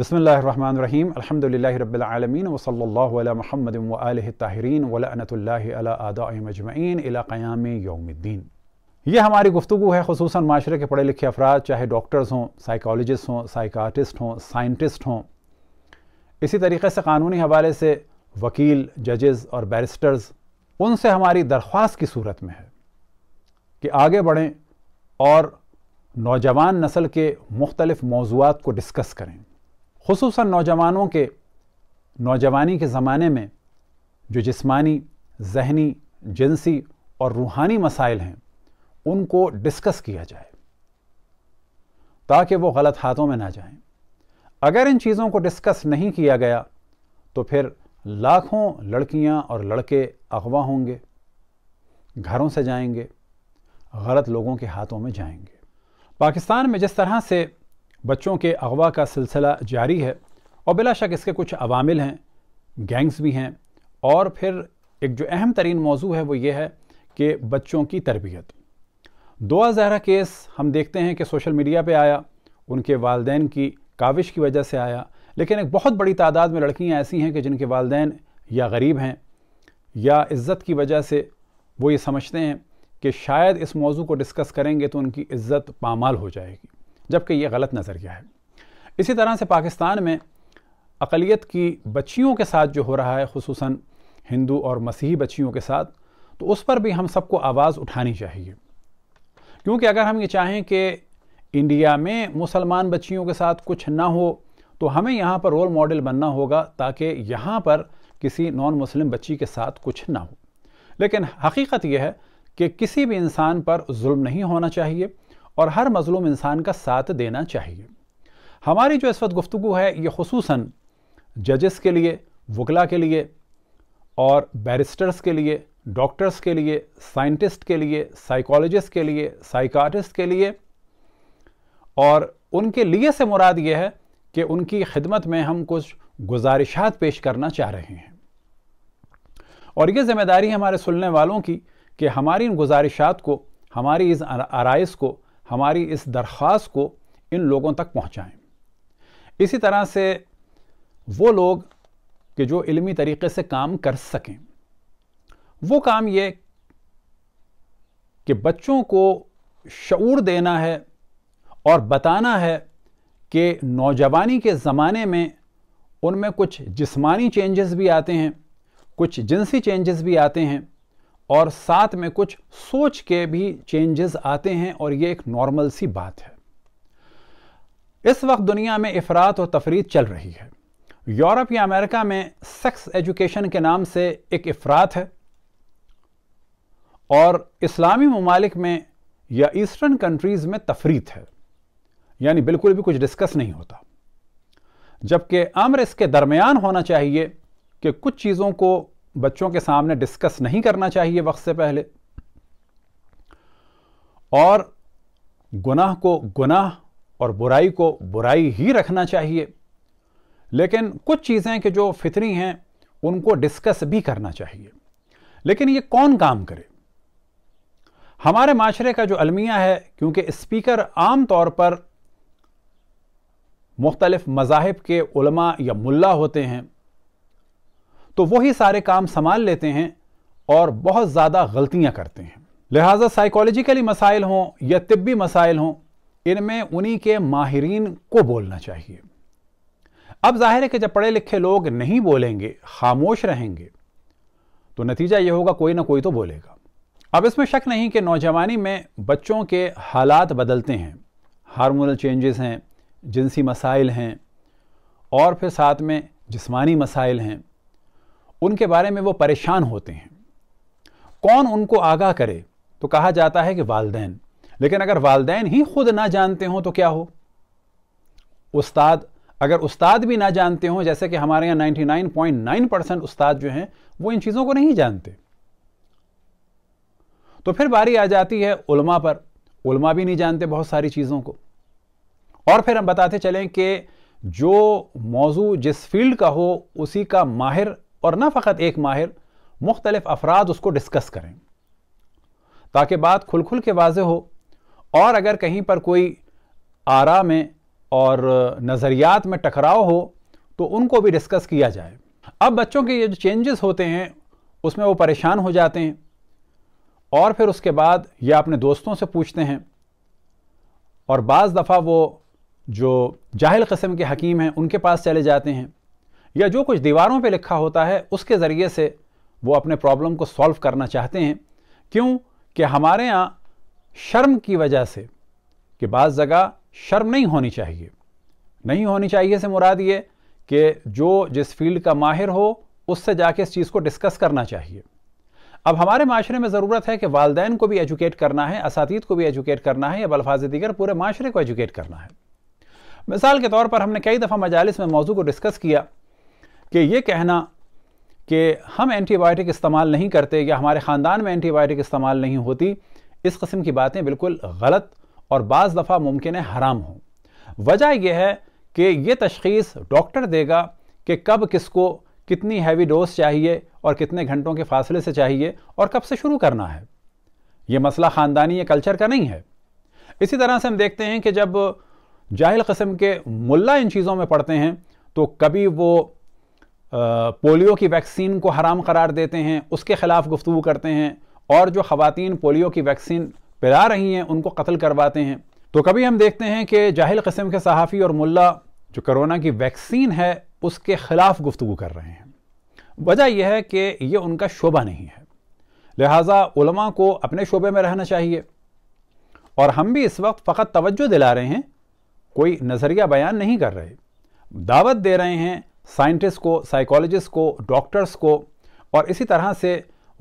बसमीम् अल्हम्दुलिल्लाहि रब्बिल आलमीन व सल्लल्लाहु अला मुहम्मद क़याम यौमिद्दीन ये हमारी गुफ्तु है खसूस माशरे के पढ़े लिखे अफराद चाहे डॉक्टर्स हों साइकोलॉजिस्ट हों साइकाटिस्ट हों साइंटिस्ट हों इसी तरीके से कानूनी हवाले से वकील जजेस और बैरिस्टर्स उनसे हमारी दरख्वास्त की सूरत में है कि आगे बढ़ें और नौजवान नस्ल के मुख्तलिफ़ मौजूद को डिस्कस करें खसूस नौजवानों के नौजवानी के ज़माने में जो जिस्मानी जहनी जिनसी और रूहानी मसाइल हैं उनको डिस्कस किया जाए ताकि वो गलत हाथों में ना जाएं। अगर इन चीज़ों को डिस्कस नहीं किया गया तो फिर लाखों लड़कियां और लड़के अगवा होंगे घरों से जाएंगे गलत लोगों के हाथों में जाएंगे पाकिस्तान में जिस तरह से बच्चों के अगवा का सिलसिला जारी है और बिला शक इसके कुछ अवामिल हैं गैंग्स भी हैं और फिर एक जो अहम तरीन मौजू है वो ये है कि बच्चों की तरबियत दो जहरा केस हम देखते हैं कि सोशल मीडिया पर आया उनके वालदेन की काविश की वजह से आया लेकिन एक बहुत बड़ी तादाद में लड़कियाँ ऐसी हैं कि जिनके वालदे या गरीब हैं या इज़्ज़त की वजह से वो ये समझते हैं कि शायद इस मौजू को डिस्कस करेंगे तो उनकी इज़्ज़त पामाल हो जाएगी जबकि ये गलत नज़रिया है इसी तरह से पाकिस्तान में अकलीत की बच्चियों के साथ जो हो रहा है खसूस हिंदू और मसीही बच्चियों के साथ तो उस पर भी हम सबको आवाज़ उठानी चाहिए क्योंकि अगर हम ये चाहें कि इंडिया में मुसलमान बच्चियों के साथ कुछ ना हो तो हमें यहाँ पर रोल मॉडल बनना होगा ताकि यहाँ पर किसी नॉन मुस्लिम बच्ची के साथ कुछ ना हो लेकिन हकीकत यह है कि किसी भी इंसान पर जुल्म नहीं होना चाहिए और हर मजलूम इंसान का साथ देना चाहिए हमारी जो इस वक्त गुफ्तु है ये खसूस जजस के लिए वकला के लिए और बैरिस्टर्स के लिए डॉक्टर्स के लिए साइंटिस्ट के लिए साइकोलॉजिस्ट के लिए साइकाटिस्ट के लिए और उनके लिए से मुराद ये है कि उनकी खिदमत में हम कुछ गुजारिशात पेश करना चाह रहे हैं और ये ज़िम्मेदारी हमारे सुनने वालों की कि हमारी इन गुजारिशात को हमारी इस आरइस को हमारी इस दरख्वास्त को इन लोगों तक पहुँचाएँ इसी तरह से वो लोग कि जो इलमी तरीके से काम कर सकें वो काम ये कि बच्चों को शूर देना है और बताना है कि नौजवानी के ज़माने में उनमें कुछ जिस्मानी चेंजेस भी आते हैं कुछ जिनसी चेंजेस भी आते हैं और साथ में कुछ सोच के भी चेंजेस आते हैं और ये एक नॉर्मल सी बात है इस वक्त दुनिया में अफरात और तफरीत चल रही है यूरोप या अमेरिका में सेक्स एजुकेशन के नाम से एक अफरात है और इस्लामी ममालिक में या ईस्टर्न कंट्रीज़ में तफरीत है यानी बिल्कुल भी कुछ डिस्कस नहीं होता जबकि अम्र इसके दरमियान होना चाहिए कि कुछ चीज़ों को बच्चों के सामने डिस्कस नहीं करना चाहिए वक्त से पहले और गुनाह को गुनाह और बुराई को बुराई ही रखना चाहिए लेकिन कुछ चीज़ें कि जो फितरी हैं उनको डिस्कस भी करना चाहिए लेकिन ये कौन काम करे हमारे माशरे का जो अलमिया है क्योंकि स्पीकर आम तौर पर मुख्तलफ़ मजाहब के उलमा या मुल्ला होते हैं तो वही सारे काम संभाल लेते हैं और बहुत ज़्यादा गलतियाँ करते हैं लिहाजा साइकोलॉजिकली मसाइल हों या तिब्बी मसाइल हों इनमें उन्हीं के माहरीन को बोलना चाहिए अब जाहिर है कि जब पढ़े लिखे लोग नहीं बोलेंगे खामोश रहेंगे तो नतीजा ये होगा कोई ना कोई तो बोलेगा अब इसमें शक नहीं कि नौजवानी में बच्चों के हालात बदलते हैं हार्मोनल चेंजेस हैं जिनसी मसाइल हैं और फिर साथ में जिस्मानी मसाइल हैं उनके बारे में वो परेशान होते हैं कौन उनको आगाह करे तो कहा जाता है कि वालदेन लेकिन अगर वालदेन ही खुद ना जानते हो तो क्या हो उस्ताद अगर उस्ताद भी ना जानते हो जैसे कि हमारे यहाँ 99.9 परसेंट उस्ताद जो हैं वो इन चीज़ों को नहीं जानते तो फिर बारी आ जाती है उलमा पर उलमा भी नहीं जानते बहुत सारी चीज़ों को और फिर हम बताते चलें कि जो मौजू जिस फील्ड का हो उसी का माहिर और ना फ़कत एक माहिर मुख्तलिफ अफराद उसको डिस्कस करें ताकि बात खुल खुल के वाज हो और अगर कहीं पर कोई आरा में और नज़रियात में टकराव हो तो उनको भी डिस्कस किया जाए अब बच्चों के ये जो चेंजेस होते हैं उसमें वो परेशान हो जाते हैं और फिर उसके बाद ये अपने दोस्तों से पूछते हैं और बाज़ दफ़ा वो जो जाहिल कस्म के हकीम हैं उनके पास चले जाते हैं या जो कुछ दीवारों पे लिखा होता है उसके ज़रिए से वो अपने प्रॉब्लम को सॉल्व करना चाहते हैं क्यों कि हमारे यहाँ शर्म की वजह से कि बाज़ जगह शर्म नहीं होनी चाहिए नहीं होनी चाहिए से मुराद ये कि जो जिस फील्ड का माहिर हो उससे जाके इस चीज़ को डिस्कस करना चाहिए अब हमारे माशरे में ज़रूरत है कि वालदेन को भी एजुकेट करना है असातीत को भी एजुकेट करना है या बल्फाज दीगर पूरे माशरे को एजुकेट करना है मिसाल के तौर पर हमने कई दफ़ा मजालस में मौजू को डिस्कस किया कि ये कहना कि हम एंटीबायोटिक इस्तेमाल नहीं करते या हमारे ख़ानदान में एंटीबायोटिक इस्तेमाल नहीं होती इस कस्म की बातें बिल्कुल गलत और बज़ दफ़ा मुमकिन हराम हों वजह यह है कि ये तशखीस डॉक्टर देगा कि कब किसको कितनी हैवी डोज चाहिए और कितने घंटों के फासले से चाहिए और कब से शुरू करना है ये मसला ख़ानदानी या कल्चर का नहीं है इसी तरह से हम देखते हैं कि जब जाहिल कस्म के मुल्ला इन चीज़ों में पढ़ते हैं तो कभी वो पोलियो की वैक्सीन को हराम करार देते हैं उसके ख़िलाफ़ गुफ्तु करते हैं और जो ख़वान पोलियो की वैक्सीन पिला रही हैं उनको कत्ल करवाते हैं तो कभी हम देखते हैं कि जाहिल कस्म के सहाफ़ी और मुला जो करोना की वैक्सीन है उसके ख़िलाफ़ गुफ्तु कर रहे हैं वजह यह है कि यह उनका शोबा नहीं है लिहाजा उलमा को अपने शोबे में रहना चाहिए और हम भी इस वक्त फ़कत तवज्जो दिला रहे हैं कोई नज़रिया बयान नहीं कर रहे दावत दे रहे हैं साइंटिस्ट को साइकोलॉजिस्ट को डॉक्टर्स को और इसी तरह से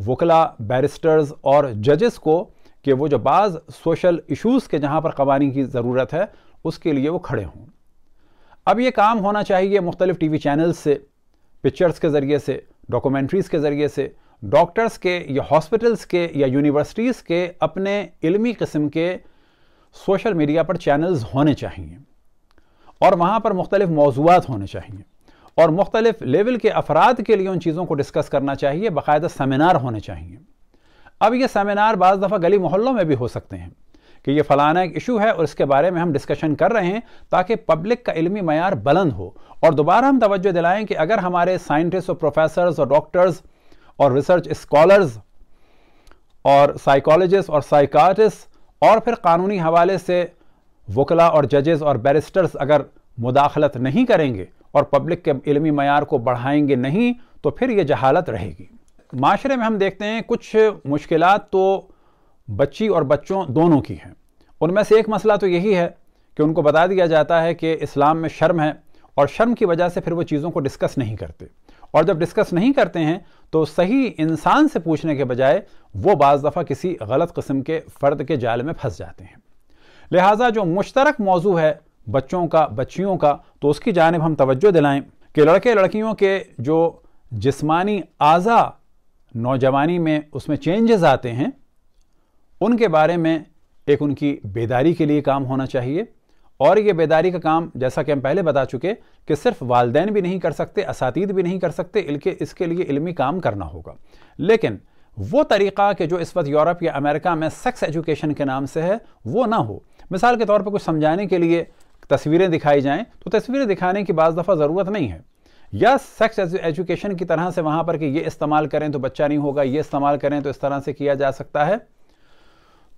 वकला बैरिस्टर्स और जजेस को कि वो जो बाज़ सोशल इश्यूज़ के जहाँ पर कवानी की ज़रूरत है उसके लिए वो खड़े हों अब ये काम होना चाहिए मुख्तलिफ़ टी वी चैनल्स से पिक्चर्स के ज़रिए से डॉक्यूमेंट्रीज़ के ज़रिए से डॉक्टर्स के या हॉस्पिटल्स के या यूनिवर्सिटीज़ के अपने इलमी किस्म के सोशल मीडिया पर चैनल्स होने चाहिए और वहाँ पर मुख्तलिफ़ मौजूद होने चाहिए और मुख्तलिफ लेवल के अफराद के लिए उन चीज़ों को डिस्कस करना चाहिए बाकायदा सेमिनार होने चाहिए अब ये सेमिनार बज़ दफ़ा गली मोहल्लों में भी हो सकते हैं कि ये फ़लाना एक इशू है और इसके बारे में हम डिस्कशन कर रहे हैं ताकि पब्लिक का इलमी मैार बुलंद हो और दोबारा हम तोज्जो दिलाएं कि अगर हमारे साइंटिस्ट और प्रोफेसर्स और डॉक्टर्स और रिसर्च स्कॉलर्स और साइकोलॉजिस्ट और साइकाटिस्ट और फिर कानूनी हवाले से वकला और जजेस और बैरिस्टर्स अगर मुदाखलत नहीं करेंगे और पब्लिक के इलमी मैार को बढ़ाएंगे नहीं तो फिर ये जहालत रहेगी माशरे में हम देखते हैं कुछ मुश्किल तो बच्ची और बच्चों दोनों की हैं उनमें से एक मसला तो यही है कि उनको बता दिया जाता है कि इस्लाम में शर्म है और शर्म की वजह से फिर वो चीज़ों को डिस्कस नहीं करते और जब डिस्कस नहीं करते हैं तो सही इंसान से पूछने के बजाय वो बज़ दफ़ा किसी गलत कस्म के फ़र्द के जाल में फंस जाते हैं लिहाजा जो मुश्तरक मौजू है बच्चों का बच्चियों का तो उसकी जानब हम तवज्जो दिलाएं कि लड़के लड़कियों के जो जिस्मानी आज़ा नौजवानी में उसमें चेंजेस आते हैं उनके बारे में एक उनकी बेदारी के लिए काम होना चाहिए और ये बेदारी का काम जैसा कि हम पहले बता चुके कि सिर्फ वालदेन भी नहीं कर सकते असातीद भी नहीं कर सकते इनके इसके लिए इल्मी काम करना होगा लेकिन वो तरीक़ा कि जो इस वक्त यूरोप या अमेरिका में सेक्स एजुकेशन के नाम से है वो ना हो मिसाल के तौर पर कुछ समझाने के लिए तस्वीरें दिखाई जाएं तो तस्वीरें दिखाने की बाज़ दफ़ा ज़रूरत नहीं है या सेक्स एजुकेशन की तरह से वहाँ पर कि ये इस्तेमाल करें तो बच्चा नहीं होगा ये इस्तेमाल करें तो इस तरह से किया जा सकता है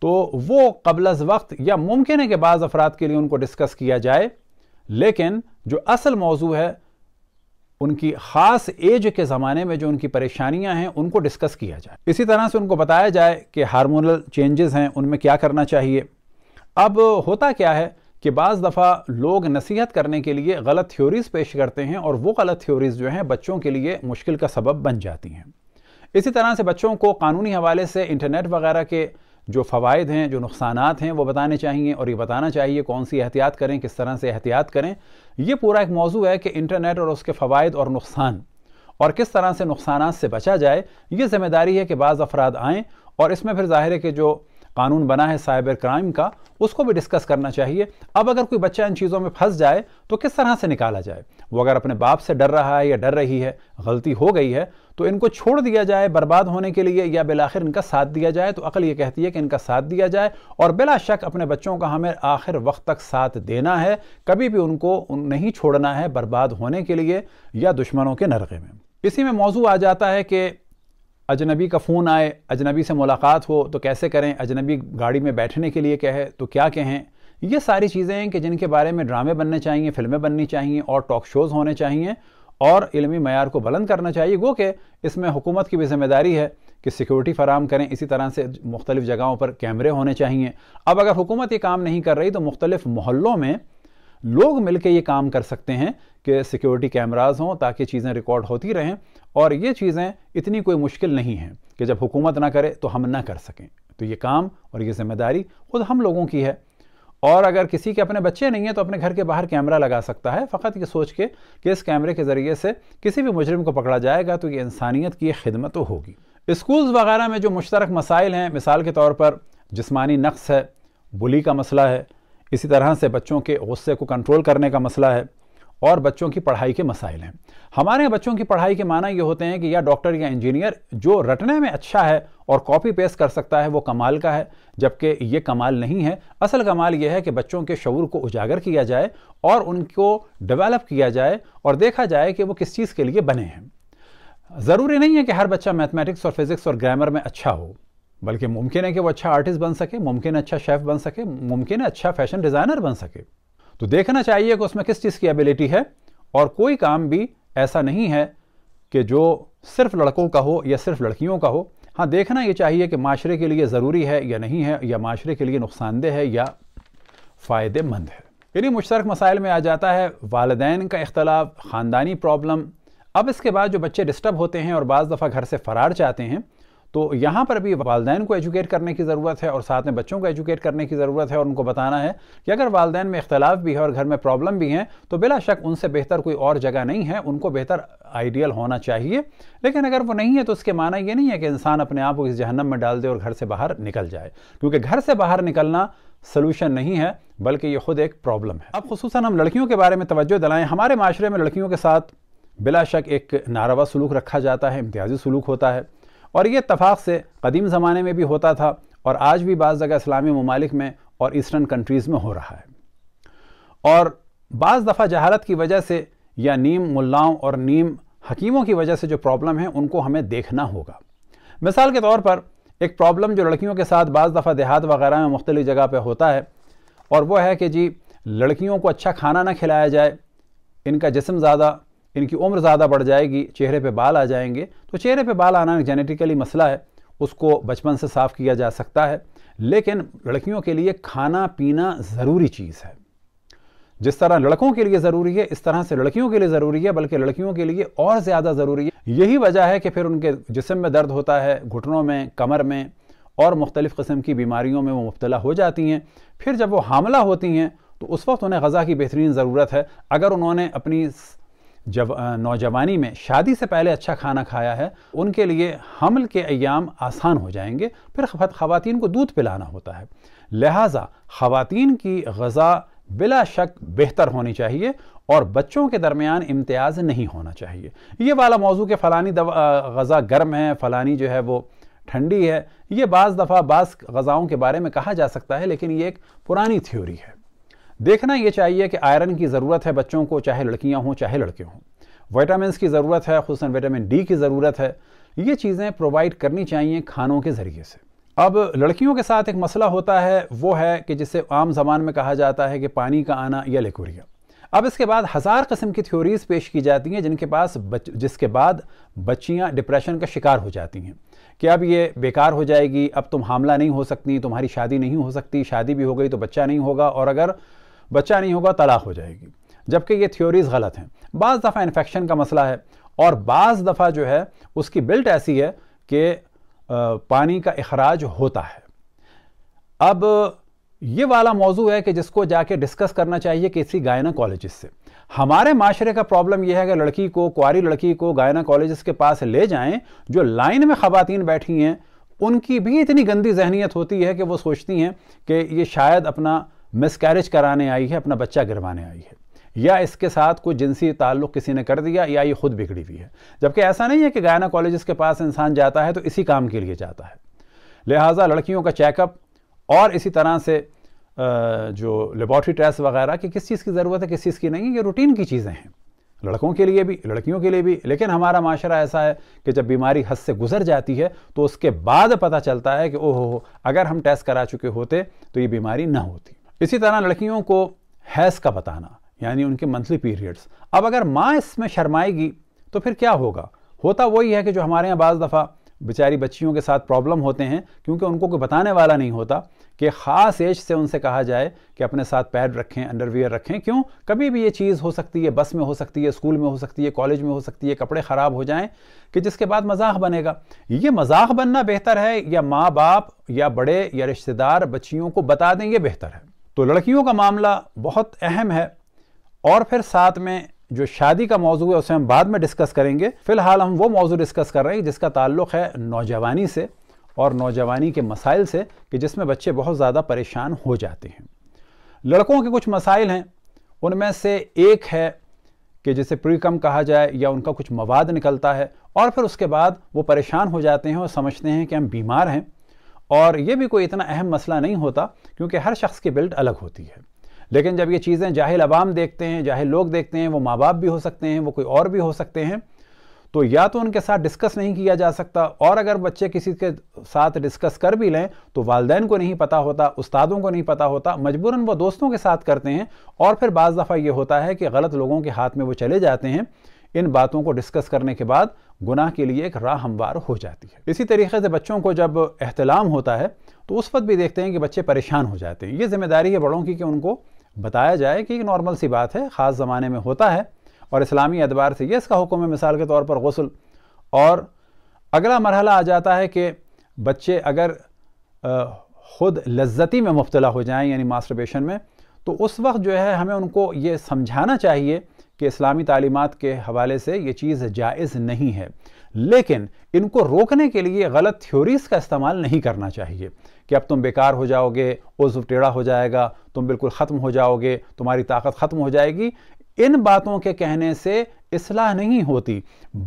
तो वो कबलज वक्त या मुमकिन है कि बाज़ अफराद के लिए उनको डिस्कस किया जाए लेकिन जो असल मौजू है उनकी ख़ास एज के ज़माने में जो उनकी परेशानियां हैं उनको डिस्कस किया जाए इसी तरह से उनको बताया जाए कि हार्मोनल चेंजेस हैं उनमें क्या करना चाहिए अब होता क्या है कि बज़ दफ़ा लोग नसीहत करने के लिए गलत थ्योरीज़ पेश करते हैं और वो गलत थ्योरीज़ जो हैं बच्चों के लिए मुश्किल का सबब बन जाती हैं इसी तरह से बच्चों को कानूनी हवाले से इंटरनेट वगैरह के जो फ़वाद हैं जो नुकसान हैं वो बताने चाहिए और ये बताना चाहिए कौन सी एहतियात करें किस तरह से एहतियात करें ये पूरा एक मौजू है कि इंटरनेट और उसके फ़वाद और नुकसान और किस तरह से नुकसान से बचा जाए ये जिम्मेदारी है कि बाज़ अफराद आएँ और इसमें फिर ज़ाहिर है कि जो कानून बना है साइबर क्राइम का उसको भी डिस्कस करना चाहिए अब अगर कोई बच्चा इन चीज़ों में फंस जाए तो किस तरह से निकाला जाए वो अगर अपने बाप से डर रहा है या डर रही है गलती हो गई है तो इनको छोड़ दिया जाए बर्बाद होने के लिए या बिलाखिर इनका साथ दिया जाए तो अकल ये कहती है कि इनका साथ दिया जाए और बिला शक अपने बच्चों का हमें आखिर वक्त तक साथ देना है कभी भी उनको नहीं छोड़ना है बर्बाद होने के लिए या दुश्मनों के नरगे में इसी में मौजू आ जाता है कि अजनबी का फ़ोन आए अजनबी से मुलाकात हो तो कैसे करें अजनबी गाड़ी में बैठने के लिए कहे तो क्या कहें ये सारी चीज़ें हैं कि जिनके बारे में ड्रामे बनने चाहिए फिल्में बननी चाहिए और टॉक शोज़ होने चाहिए और इलमी मैार को बुलंद करना चाहिए गो कि इसमें हुकूमत की भी जिम्मेदारी है कि सिक्योरिटी फराम करें इसी तरह से मुख्तलिफ़ जगहों पर कैमरे होने चाहिए अब अगर हुकूमत ये काम नहीं कर रही तो मुख्तलिफ़ मोहल्लों में लोग मिलकर ये काम कर सकते हैं कि सिक्योरिटी कैमराज हों ताकि चीज़ें रिकॉर्ड होती रहें और ये चीज़ें इतनी कोई मुश्किल नहीं है कि जब हुकूमत ना करे तो हम ना कर सकें तो ये काम और ये जिम्मेदारी खुद हम लोगों की है और अगर किसी के अपने बच्चे नहीं हैं तो अपने घर के बाहर कैमरा लगा सकता है फ़कत ये सोच के कि इस कैमरे के ज़रिए से किसी भी मुजरिम को पकड़ा जाएगा तो ये इंसानियत की खिदमत तो होगी स्कूल्स वगैरह में जो मुश्तरक मसाइल हैं मिसाल के तौर पर जिसमानी नक्स है बुली का मसला है इसी तरह से बच्चों के गुस्से को कंट्रोल करने का मसला है और बच्चों की पढ़ाई के मसाइल हैं हमारे यहाँ बच्चों की पढ़ाई के माना ये होते हैं कि या डॉक्टर या इंजीनियर जो रटने में अच्छा है और कॉपी पेस्ट कर सकता है वो कमाल का है जबकि ये कमाल नहीं है असल कमाल ये है कि बच्चों के शूर को उजागर किया जाए और उनको डेवलप किया जाए और देखा जाए कि वो किस चीज़ के लिए बने हैं ज़रूरी नहीं है कि हर बच्चा मैथमेटिक्स और फिज़िक्स और ग्रामर में अच्छा हो बल्कि मुमकिन है कि वो अच्छा आर्टिस्ट बन सके मुमकिन अच्छा शेफ़ बन सके मुमकिन अच्छा फैशन डिज़ाइनर बन सके तो देखना चाहिए कि उसमें किस चीज़ की एबिलिटी है और कोई काम भी ऐसा नहीं है कि जो सिर्फ लड़कों का हो या सिर्फ लड़कियों का हो हाँ देखना ये चाहिए कि माशरे के लिए ज़रूरी है या नहीं है या माशरे के लिए नुकसानदेह है या फ़ायदेमंद है इन्हीं मुश्तरक मसाइल में आ जाता है वालदेन का इख्तलाफ ख़ानदानी प्रॉब्लम अब इसके बाद जो बच्चे डिस्टर्ब होते हैं और बज़ दफ़ा घर से फ़रार चाहते हैं तो यहाँ पर भी वालदेन को एजुकेट करने की ज़रूरत है और साथ में बच्चों को एजुकेट करने की ज़रूरत है और उनको बताना है कि अगर वालदेन में इख्तलाफ भी है और घर में प्रॉब्लम भी हैं तो बिला शक उनसे बेहतर कोई और जगह नहीं है उनको बेहतर आइडियल होना चाहिए लेकिन अगर वो नहीं है तो उसके माना ये नहीं है कि इंसान अपने आप को इस जहनम में डाल दे और घर से बाहर निकल जाए क्योंकि घर से बाहर निकलना सोल्यूशन नहीं है बल्कि ये खुद एक प्रॉब्लम है अब खसूस हम लड़कियों के बारे में तोज्जो दिलाएं हमारे माशरे में लड़कियों के साथ बिला शक एक नारवा सलूक रखा जाता है इम्तियाजी सलूक होता है और ये तफ़ाक़ से कदीम ज़माने में भी होता था और आज भी बाज़ जगह इस्लामी ममालिक में और ईस्टर्न कंट्रीज़ में हो रहा है और बाज़ दफ़ा जहालत की वजह से या नीम मुल्लाओं और नीम हकीमों की वजह से जो प्रॉब्लम है उनको हमें देखना होगा मिसाल के तौर पर एक प्रॉब्लम जो लड़कियों के साथ बाज़ दफ़ा देहात वगैरह में मुख्तलि जगह पर होता है और वह है कि जी लड़कियों को अच्छा खाना ना खिलाया जाए इनका जिसम ज़्यादा इनकी उम्र ज़्यादा बढ़ जाएगी चेहरे पे बाल आ जाएंगे तो चेहरे पे बाल आना एक जेनेटिकली मसला है उसको बचपन से साफ़ किया जा सकता है लेकिन लड़कियों के लिए खाना पीना ज़रूरी चीज़ है जिस तरह लड़कों के लिए ज़रूरी है इस तरह से लड़कियों के लिए ज़रूरी है बल्कि लड़कियों के लिए और ज़्यादा ज़रूरी है यही वजह है कि फिर उनके जिसम में दर्द होता है घुटनों में कमर में और मुख्तलिफ़ कस्म की बीमारियों में वो मुबतला हो जाती हैं फिर जब वो हामला होती हैं तो उस वक्त उन्हें गज़ा की बेहतरीन ज़रूरत है अगर उन्होंने अपनी जब नौजवानी में शादी से पहले अच्छा खाना खाया है उनके लिए हमल के अयाम आसान हो जाएंगे फिर ख़वातीन को दूध पिलाना होता है लिहाजा ख़वातीन की गज़ा बिला शक बेहतर होनी चाहिए और बच्चों के दरमियान इम्तियाज़ नहीं होना चाहिए ये वाला मौजू के फ़लानी गज़ा गर्म है फ़लानी जो है वो ठंडी है ये बाज़ दफ़ा बाज़ गज़ाओं के बारे में कहा जा सकता है लेकिन ये एक पुरानी थ्योरी है देखना ये चाहिए कि आयरन की ज़रूरत है बच्चों को चाहे लड़कियाँ हों चाहे लड़के हों वाइटामिन की ज़रूरत है खूस विटामिन डी की ज़रूरत है ये चीज़ें प्रोवाइड करनी चाहिए खानों के ज़रिए से अब लड़कियों के साथ एक मसला होता है वो है कि जिसे आम जबान में कहा जाता है कि पानी का आना या लेकोरिया अब इसके बाद हज़ार कस्म की थ्योरीज़ पेश की जाती हैं जिनके पास बच, जिसके बाद बच्चियाँ डिप्रेशन का शिकार हो जाती हैं कि अब ये बेकार हो जाएगी अब तुम हमला नहीं हो सकती तुम्हारी शादी नहीं हो सकती शादी भी हो गई तो बच्चा नहीं होगा और अगर बच्चा नहीं होगा तलाक हो जाएगी जबकि ये थ्योरीज गलत हैं बज़ दफ़ा इन्फेक्शन का मसला है और बज़ दफ़ा जो है उसकी बिल्ट ऐसी है कि पानी का अखराज होता है अब ये वाला मौजू है कि जिसको जाके डिस्कस करना चाहिए किसी गायना कॉलेज से हमारे माशरे का प्रॉब्लम यह है कि लड़की को कुआरी लड़की को गायना कॉलेज के पास ले जाएं जो लाइन में ख़वातीन बैठी हैं उनकी भी इतनी गंदी जहनीत होती है कि वो सोचती हैं कि ये शायद अपना मिसकैरेज कराने आई है अपना बच्चा गिरवाने आई है या इसके साथ कोई जिनसी ताल्लुक किसी ने कर दिया या ये खुद बिगड़ी हुई है जबकि ऐसा नहीं है कि गायना कॉलेज के पास इंसान जाता है तो इसी काम के लिए जाता है लिहाजा लड़कियों का चेकअप और इसी तरह से जो लेबॉर्ट्री टेस्ट वगैरह की किस चीज़ की ज़रूरत है किस चीज़ की नहीं है ये रूटीन की चीज़ें हैं लड़कों के लिए भी लड़कियों के लिए भी लेकिन हमारा माशरा ऐसा है कि जब बीमारी हद से गुजर जाती है तो उसके बाद पता चलता है कि ओहो अगर हम टेस्ट करा चुके होते तो ये बीमारी ना होती इसी तरह लड़कियों को हैस का बताना यानी उनके मंथली पीरियड्स अब अगर माँ इसमें शर्माएगी तो फिर क्या होगा होता वही है कि जो हमारे यहाँ बज़ दफ़ा बेचारी बच्चियों के साथ प्रॉब्लम होते हैं क्योंकि उनको कोई बताने वाला नहीं होता कि ख़ास एज से उनसे कहा जाए कि अपने साथ पैड रखें अंडरवियर रखें क्यों कभी भी ये चीज़ हो सकती है बस में हो सकती है स्कूल में हो सकती है कॉलेज में हो सकती है कपड़े ख़राब हो जाएं कि जिसके बाद मजाक बनेगा ये मजाक बनना बेहतर है या माँ बाप या बड़े या रिश्तेदार बच्चियों को बता दें ये बेहतर है तो लड़कियों का मामला बहुत अहम है और फिर साथ में जो शादी का मौजू है उसे हम बाद में डिस्कस करेंगे फ़िलहाल हम वो मौजू डिस्कस कर रहे हैं जिसका ताल्लुक़ है नौजवानी से और नौजवानी के मसाइल से कि जिसमें बच्चे बहुत ज़्यादा परेशान हो जाते हैं लड़कों के कुछ मसाइल हैं उनमें से एक है कि जिसे प्रीकम कहा जाए या उनका कुछ मवाद निकलता है और फिर उसके बाद वो परेशान हो जाते हैं और समझते हैं कि हम बीमार हैं और ये भी कोई इतना अहम मसला नहीं होता क्योंकि हर शख्स की बिल्ड अलग होती है लेकिन जब ये चीज़ें जाहिल अवाम देखते हैं जाहिल लोग देखते हैं वो माँ बाप भी हो सकते हैं वो कोई और भी हो सकते हैं तो या तो उनके साथ डिस्कस नहीं किया जा सकता और अगर बच्चे किसी के साथ डिस्कस कर भी लें तो वालदेन को नहीं पता होता उस्तादों को नहीं पता होता मजबूरन वो दोस्तों के साथ करते हैं और फिर बज़ दफ़ा ये होता है कि गलत लोगों के हाथ में वो चले जाते हैं इन बातों को डिस्कस करने के बाद गुनाह के लिए एक राह हमवार हो जाती है इसी तरीके से बच्चों को जब अहतलाम होता है तो उस वक्त भी देखते हैं कि बच्चे परेशान हो जाते हैं ये जिम्मेदारी है बड़ों की कि उनको बताया जाए कि नॉर्मल सी बात है ख़ास ज़माने में होता है और इस्लामी अदबार से ये इसका हुक्म है मिसाल के तौर पर गसल और अगला मरहला आ जाता है कि बच्चे अगर ख़ुद लज्जती में मुबतला हो जाएँ यानी मास्टरबेशन में तो उस वक्त जो है हमें उनको ये समझाना चाहिए कि इस्लामी तालीमत के हवाले से ये चीज़ जायज़ नहीं है लेकिन इनको रोकने के लिए गलत थ्योरीज़ का इस्तेमाल नहीं करना चाहिए कि अब तुम बेकार हो जाओगे उज्व टेढ़ा हो जाएगा तुम बिल्कुल ख़त्म हो जाओगे तुम्हारी ताकत ख़त्म हो जाएगी इन बातों के कहने से इसलाह नहीं होती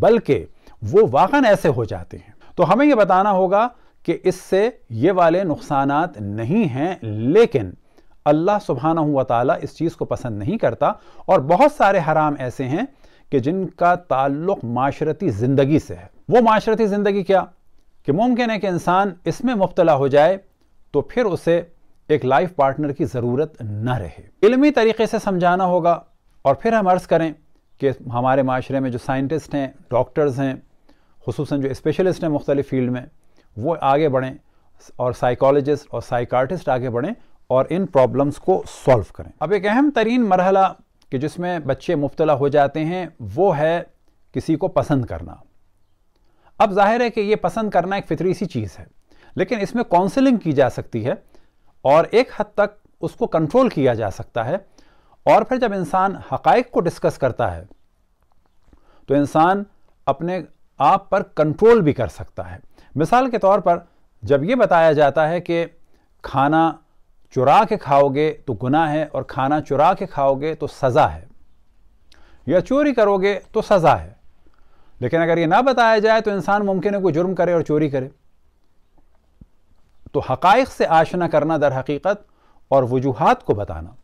बल्कि वो वाकन ऐसे हो जाते हैं तो हमें ये बताना होगा कि इससे ये वाले नुकसान नहीं हैं लेकिन अल्लाह सुबहाना हुआ ताला इस चीज़ को पसंद नहीं करता और बहुत सारे हराम ऐसे हैं कि जिनका ताल्लुक माशरती ज़िंदगी से है वो माशरती ज़िंदगी क्या कि मुमकिन है कि इंसान इसमें मुबतला हो जाए तो फिर उसे एक लाइफ पार्टनर की ज़रूरत न रहे इलमी तरीके से समझाना होगा और फिर हम अर्ज़ करें कि हमारे माशरे में जो साइंटिस्ट हैं डॉक्टर्स हैं खूस जो स्पेशलिस्ट हैं मुख्तलिफ़ फील्ड में वो आगे बढ़ें और साइकोलॉजिस्ट और साइकार्टिस्ट आगे बढ़ें और इन प्रॉब्लम्स को सॉल्व करें अब एक अहम तरीन मरहला कि जिसमें बच्चे मुबतला हो जाते हैं वो है किसी को पसंद करना अब जाहिर है कि ये पसंद करना एक फितरी सी चीज़ है लेकिन इसमें काउंसलिंग की जा सकती है और एक हद तक उसको कंट्रोल किया जा सकता है और फिर जब इंसान हकाइक को डिस्कस करता है तो इंसान अपने आप पर कंट्रोल भी कर सकता है मिसाल के तौर पर जब ये बताया जाता है कि खाना चुरा के खाओगे तो गुना है और खाना चुरा के खाओगे तो सज़ा है या चोरी करोगे तो सज़ा है लेकिन अगर ये ना बताया जाए तो इंसान मुमकिन है कोई जुर्म करे और चोरी करे तो हक़ से आशना करना दर हकीकत और वजूहत को बताना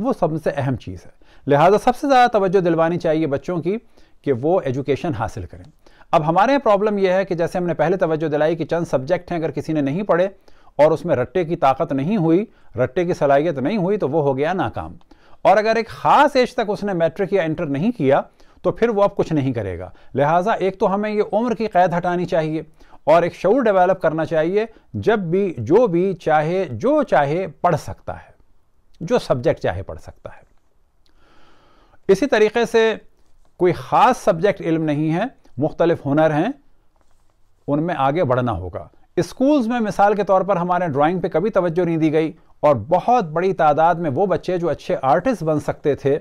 वो सबसे अहम चीज़ है लिहाजा सबसे ज़्यादा तवज्जो दिलवानी चाहिए बच्चों की कि वो एजुकेशन हासिल करें अब हमारे यहाँ प्रॉब्लम यह है कि जैसे हमने पहले तवज्जो दिलाई कि चंद सब्जेक्ट हैं अगर किसी ने नहीं पढ़े और उसमें रट्टे की ताकत नहीं हुई रट्टे की सलाहियत नहीं हुई तो वो हो गया नाकाम और अगर एक ख़ास एज तक उसने मैट्रिक या इंटर नहीं किया तो फिर वो अब कुछ नहीं करेगा लिहाजा एक तो हमें ये उम्र की कैद हटानी चाहिए और एक शऊर डेवलप करना चाहिए जब भी जो भी चाहे जो चाहे पढ़ सकता है जो सब्जेक्ट चाहे पढ़ सकता है इसी तरीके से कोई ख़ास सब्जेक्ट इल्म नहीं है मुख्तलिफ हुनर हैं उनमें आगे बढ़ना होगा स्कूल्स में मिसाल के तौर पर हमारे ड्राइंग पे कभी तवज्जो नहीं दी गई और बहुत बड़ी तादाद में वो बच्चे जो अच्छे आर्टिस्ट बन सकते थे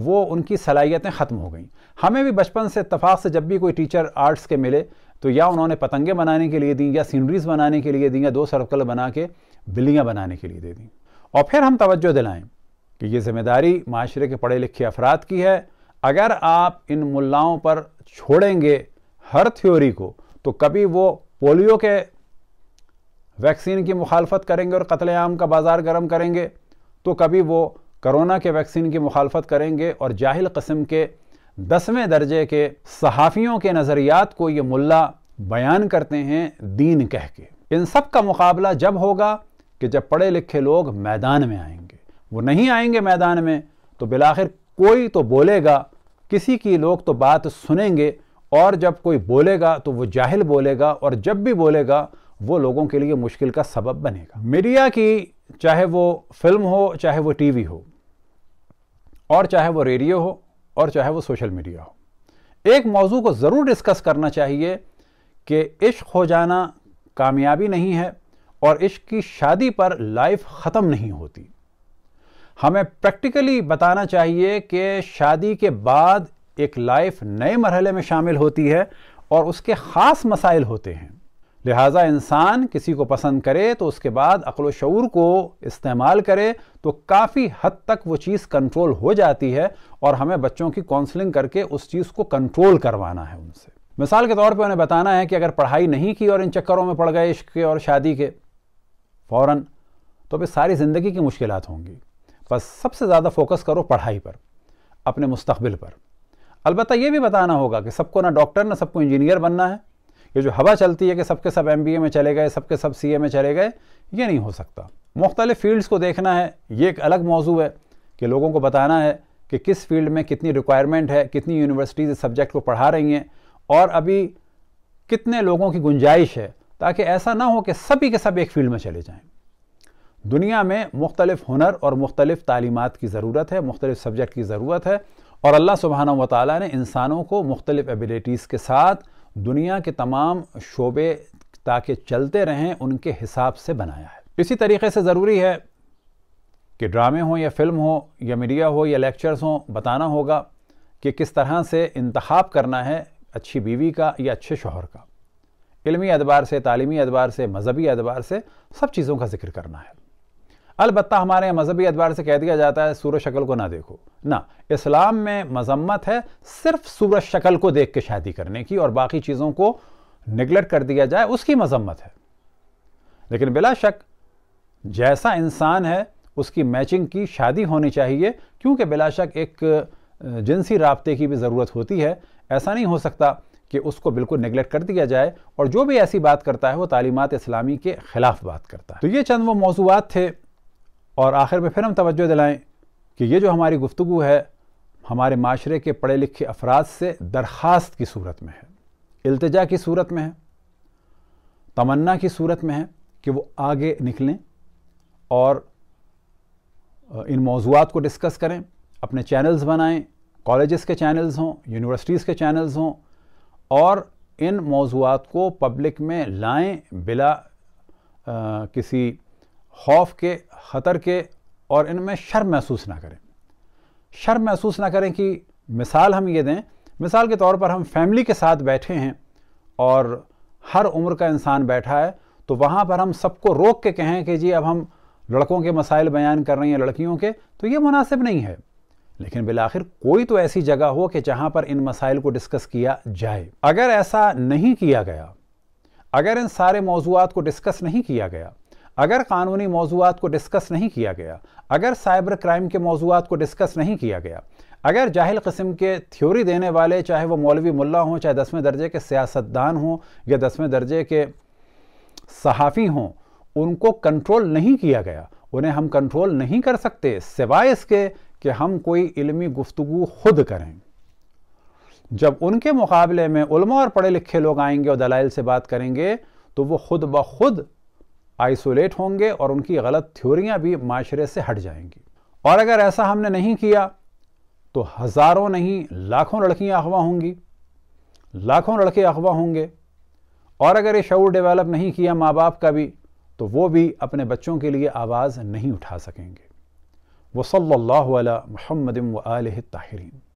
वो उनकी सलाहियतें ख़त्म हो गई हमें भी बचपन से इतफाक़ से जब भी कोई टीचर आर्ट्स के मिले तो या उन्होंने पतंगे बनाने के लिए दी या सीनरीज बनाने के लिए दी या दो सर्कल बना के बिल्लियाँ बनाने के लिए दे दी और फिर हम तवज्जो दिलाएँ कि ये जिम्मेदारी माशरे के पढ़े लिखे अफराद की है अगर आप इन मुलाओं पर छोड़ेंगे हर थ्योरी को तो कभी वो पोलियो के वैक्सीन की मुखालफत करेंगे और कतलेआम का बाज़ार गर्म करेंगे तो कभी वो करोना के वैक्सीन की मुखालफत करेंगे और जाहिल कस्म के दसवें दर्जे के सहाफ़ियों के नज़रियात को ये मुल्ला बयान करते हैं दीन कह के इन सब का मुकाबला जब होगा कि जब पढ़े लिखे लोग मैदान में आएंगे वो नहीं आएंगे मैदान में तो बिलाखिर कोई तो बोलेगा किसी की लोग तो बात सुनेंगे और जब कोई बोलेगा तो वो जाहिल बोलेगा और जब भी बोलेगा वो लोगों के लिए मुश्किल का सबब बनेगा मीडिया की चाहे वो फिल्म हो चाहे वो टीवी हो और चाहे वो रेडियो हो और चाहे वो सोशल मीडिया हो एक मौजू को ज़रूर डिस्कस करना चाहिए कि इश्क हो जाना कामयाबी नहीं है और इश्क की शादी पर लाइफ ख़त्म नहीं होती हमें प्रैक्टिकली बताना चाहिए कि शादी के बाद एक लाइफ नए मरहले में शामिल होती है और उसके ख़ास मसाइल होते हैं लिहाजा इंसान किसी को पसंद करे तो उसके बाद अक्ल शूर को इस्तेमाल करे तो काफ़ी हद तक वो चीज़ कंट्रोल हो जाती है और हमें बच्चों की काउंसलिंग करके उस चीज़ को कंट्रोल करवाना है उनसे मिसाल के तौर पे उन्हें बताना है कि अगर पढ़ाई नहीं की और इन चक्करों में पड़ गए इश्क के और शादी के फ़ौर तो फिर सारी ज़िंदगी की मुश्किल होंगी बस सबसे ज़्यादा फोकस करो पढ़ाई पर अपने मुस्तबिल पर अलबत् ये भी बताना होगा कि सबको ना डॉक्टर ना सबको इंजीनियर बनना है ये जो हवा चलती है कि सबके सब एम में चले गए सबके सब सी में चले गए ये नहीं हो सकता मुख्तलिफ़ फील्ड्स को देखना है ये एक अलग मौजू है कि लोगों को बताना है कि किस फील्ड में कितनी रिक्वायरमेंट है कितनी यूनिवर्सिटीज़ इस सब्जेक्ट को पढ़ा रही हैं और अभी कितने लोगों की गुंजाइश है ताकि ऐसा ना हो कि सभी के सब एक फील्ड में चले जाएँ दुनिया में मुख्तलिफ़ हुनर और मुख्तलिफ़ तालीमत की ज़रूरत है मुख्तलिफ़ सब्जेक्ट की ज़रूरत है और अल्लाह सुबहाना वाली ने इंसानों को मुख्तलिफ़ एबिलिटीज़ के साथ दुनिया के तमाम शोबे ताकि चलते रहें उनके हिसाब से बनाया है इसी तरीके से ज़रूरी है कि ड्रामे हों या फिल्म हो या मीडिया हो या लेक्चर्स हों बताना होगा कि किस तरह से इंतखब करना है अच्छी बीवी का या अच्छे शोहर का इलमी अदबार से तालीमी अदबार से मजहबी अदबार से सब चीज़ों का जिक्र करना है अलबत् हमारे यहाँ मजहबी एतबार से कह दिया जाता है सूरज शक्ल को ना देखो ना इस्लाम में मजम्मत है सिर्फ सूरज शक्ल को देख के शादी करने की और बाकी चीज़ों को निगलेक्ट कर दिया जाए उसकी मजम्मत है लेकिन बिला शक जैसा इंसान है उसकी मैचिंग की शादी होनी चाहिए क्योंकि बिला शक एक जिनसी रबते की भी ज़रूरत होती है ऐसा नहीं हो सकता कि उसको बिल्कुल निगलेक्ट कर दिया जाए और जो भी ऐसी बात करता है वो तालीमत इस्लामी के ख़िलाफ़ बात करता है तो ये चंद वो मौजूद थे और आखिर में फिर हम तवज्जो दिलाएं कि ये जो हमारी गुफ्तु है हमारे माशरे के पढ़े लिखे अफराद से दरख्वास्त की सूरत में है अल्तजा की सूरत में है तमन्ना की सूरत में है कि वो आगे निकलें और इन मौजूद को डिस्कस करें अपने चैनल्स बनाएं कॉलेज़ के चैनल्स हों यूनिवर्सिटीज़ के चैनल्स हों और इन मौजूद को पब्लिक में लाएं बिला आ, किसी खौफ के ख़तर के और इनमें शर्म महसूस ना करें शर्म महसूस ना करें कि मिसाल हम ये दें मिसाल के तौर पर हम फैमिली के साथ बैठे हैं और हर उम्र का इंसान बैठा है तो वहाँ पर हम सबको रोक के कहें कि जी अब हम लड़कों के मसाइल बयान कर रहे हैं लड़कियों के तो ये मुनासिब नहीं है लेकिन बिलाखिर कोई तो ऐसी जगह हो कि जहाँ पर इन मसाइल को डिस्कस किया जाए अगर ऐसा नहीं किया गया अगर इन सारे मौजूद को डिस्कस नहीं किया गया अगर कानूनी मौजूद को डिस्कस नहीं किया गया अगर साइबर क्राइम के मौजूद को डिस्कस नहीं किया गया अगर जाहिल कस्म के थ्योरी देने वाले चाहे वो मौलवी मुल्ला हों चाहे दसवें दर्जे के सियासतदान हों या दसवें दर्जे के सहाफ़ी हों उनको कंट्रोल नहीं किया गया उन्हें हम कंट्रोल नहीं कर सकते सिवाय इसके कि हम कोई इलमी गुफ्तु खुद करें जब उनके मुकाबले में उलमा और पढ़े लिखे लोग आएंगे और दलाइल से बात करेंगे तो वो खुद ब खुद आइसोलेट होंगे और उनकी गलत थ्योरियाँ भी माशरे से हट जाएंगी और अगर ऐसा हमने नहीं किया तो हज़ारों नहीं लाखों लड़कियाँ अगवा होंगी लाखों लड़के अगवा होंगे और अगर ये शूर डेवलप नहीं किया माँ बाप का भी तो वो भी अपने बच्चों के लिए आवाज़ नहीं उठा सकेंगे वसल्ला महमद महमदम ताहरीन